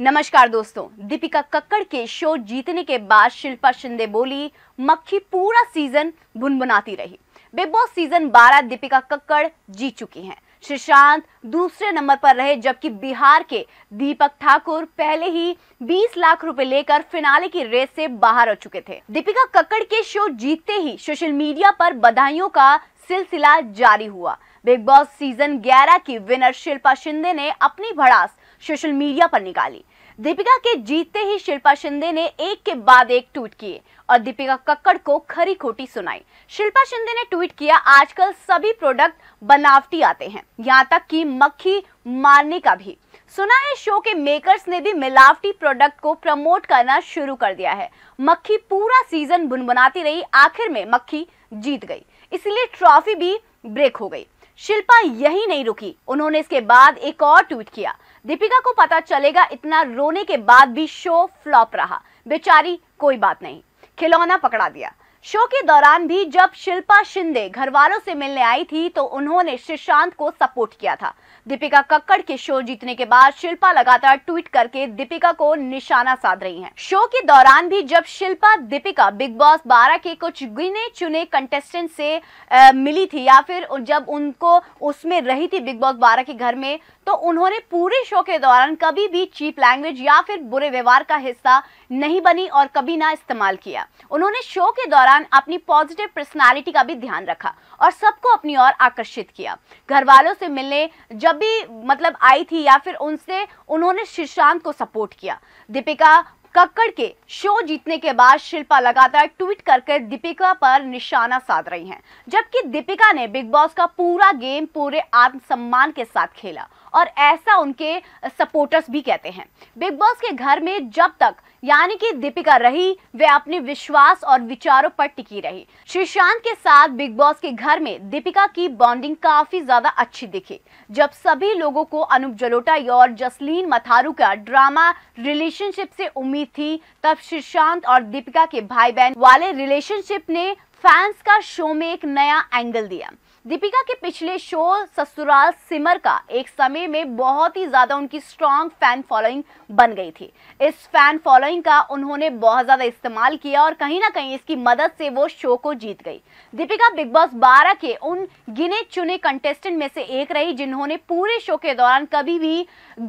नमस्कार दोस्तों दीपिका कक्कड़ के शो जीतने के बाद शिल्पा शिंदे बोली मक्खी पूरा सीजन भुनभुनाती रही Bigg Boss season 12 Deepika Kakkar जीत चुकी हैं श्रीशांत दूसरे नंबर पर रहे जबकि बिहार के दीपक ठाकुर पहले ही 20 लाख रुपए लेकर फिनाले की रेस से बाहर हो चुके थे दीपिका कक्कड़ के शो जीतते ही सोशल मीडिया पर बधाइयों का सिलसिला जारी हुआ बिग बॉस सीजन 11 की विनर शिल्पा शिंदे ने अपनी भड़ास सोशल मीडिया पर निकाली दीपिका के जीतते ही शिल्पा शिंदे ने एक के बाद एक ट्वीट किए और दीपिका कक्कड़ को खरी खोटी सुनाई शिल्पा शिंदे ने ट्वीट किया आजकल सभी प्रोडक्ट बनावटी आते हैं यहाँ तक कि मक्खी मारने का भी सुना है शो के मेकर्स ने भी मिलावटी प्रोडक्ट को प्रमोट करना शुरू कर दिया है मक्खी पूरा सीजन बुनबुनाती रही आखिर में मक्खी जीत गई इसलिए ट्रॉफी भी ब्रेक हो गई शिल्पा यही नहीं रुकी उन्होंने इसके बाद एक और ट्वीट किया दीपिका को पता चलेगा इतना रोने के बाद भी शो फ्लॉप रहा बेचारी कोई बात नहीं खिलौना पकड़ा दिया शो के दौरान भी जब शिल्पा शिंदे घरवालों से मिलने आई थी तो उन्होंने श्रीशांत को सपोर्ट किया था दीपिका कक्कड़ के शो जीतने के बाद शिल्पा लगातार ट्वीट करके दीपिका को निशाना साध रही हैं। शो के दौरान भी जब शिल्पा दीपिका बिग बॉस 12 के कुछ गिने चुने कंटेस्टेंट से आ, मिली थी या फिर जब उनको उसमें रही थी बिग बॉस बारह के घर में तो उन्होंने पूरे शो के दौरान कभी भी चीप लैंग्वेज या फिर बुरे व्यवहार का हिस्सा नहीं बनी और कभी ना इस्तेमाल किया उन्होंने शो के दौरान दौरान अपनी पॉजिटिव पर्सनालिटी का भी ध्यान रखा और सबको अपनी ओर आकर्षित किया घर वालों से मिलने जब भी मतलब आई थी या फिर उनसे उन्होंने शीर्षांत को सपोर्ट किया दीपिका कक्कड़ के शो जीतने के बाद शिल्पा लगातार ट्वीट करके दीपिका पर निशाना साध रही हैं जबकि दीपिका ने बिग बॉस का पूरा गेम पूरे आत्मसम्मान के साथ खेला और ऐसा उनके सपोर्टर्स भी कहते हैं बिग बॉस के घर में जब तक यानी कि दीपिका रही वे अपने विश्वास और विचारों पर टिकी रही श्रीशांत के साथ बिग बॉस के घर में दीपिका की बॉन्डिंग काफी ज्यादा अच्छी दिखी जब सभी लोगों को अनुप जलोटा और जसलीन मथारू का ड्रामा रिलेशनशिप से उम्मीद थी तब श्रीशांत और दीपिका के भाई बहन वाले रिलेशनशिप ने फैंस का शो में एक नया एंगल दिया दीपिका के पिछले शो ससुराल सिमर का एक समय में बहुत ही ज़्यादा उनकी स्ट्रांग फैन फॉलोइंग बन गई थी इस फैन फॉलोइंग का उन्होंने बहुत ज़्यादा इस्तेमाल किया और कहीं ना कहीं इसकी मदद से वो शो को जीत गई दीपिका बिग बॉस 12 के उन गिने चुने कंटेस्टेंट में से एक रही जिन्होंने पूरे शो के दौरान कभी भी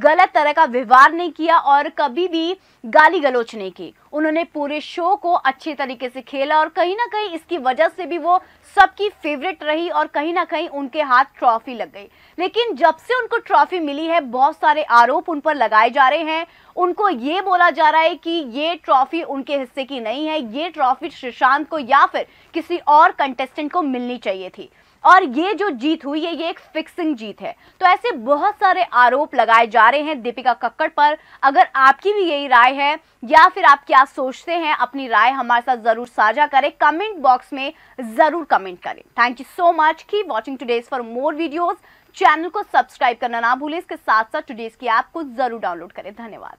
गलत तरह का व्यवहार नहीं किया और कभी भी गाली गलोच नहीं की उन्होंने पूरे शो को अच्छे तरीके से खेला और कहीं ना कहीं इसकी वजह से भी वो सबकी फेवरेट रही और कहीं कहीं ना कहीं उनके हाथ ट्रॉफी लग गई लेकिन जब से उनको ट्रॉफी मिली है बहुत सारे आरोप उन पर लगाए जा रहे हैं उनको ये बोला जा रहा है कि ये ट्रॉफी उनके हिस्से की नहीं है ये ट्रॉफी श्रीशांत को या फिर किसी और कंटेस्टेंट को मिलनी चाहिए थी और ये जो जीत हुई है ये एक फिक्सिंग जीत है तो ऐसे बहुत सारे आरोप लगाए जा रहे हैं दीपिका कक्कड़ पर अगर आपकी भी यही राय है या फिर आप क्या सोचते हैं अपनी राय हमारे साथ जरूर साझा करें कमेंट बॉक्स में जरूर कमेंट करें थैंक यू सो मच की watching today's for more videos channel को सब्सक्राइब करना ना भूलें इसके साथ साथ टुडेज की ऐप को जरूर डाउनलोड करें धन्यवाद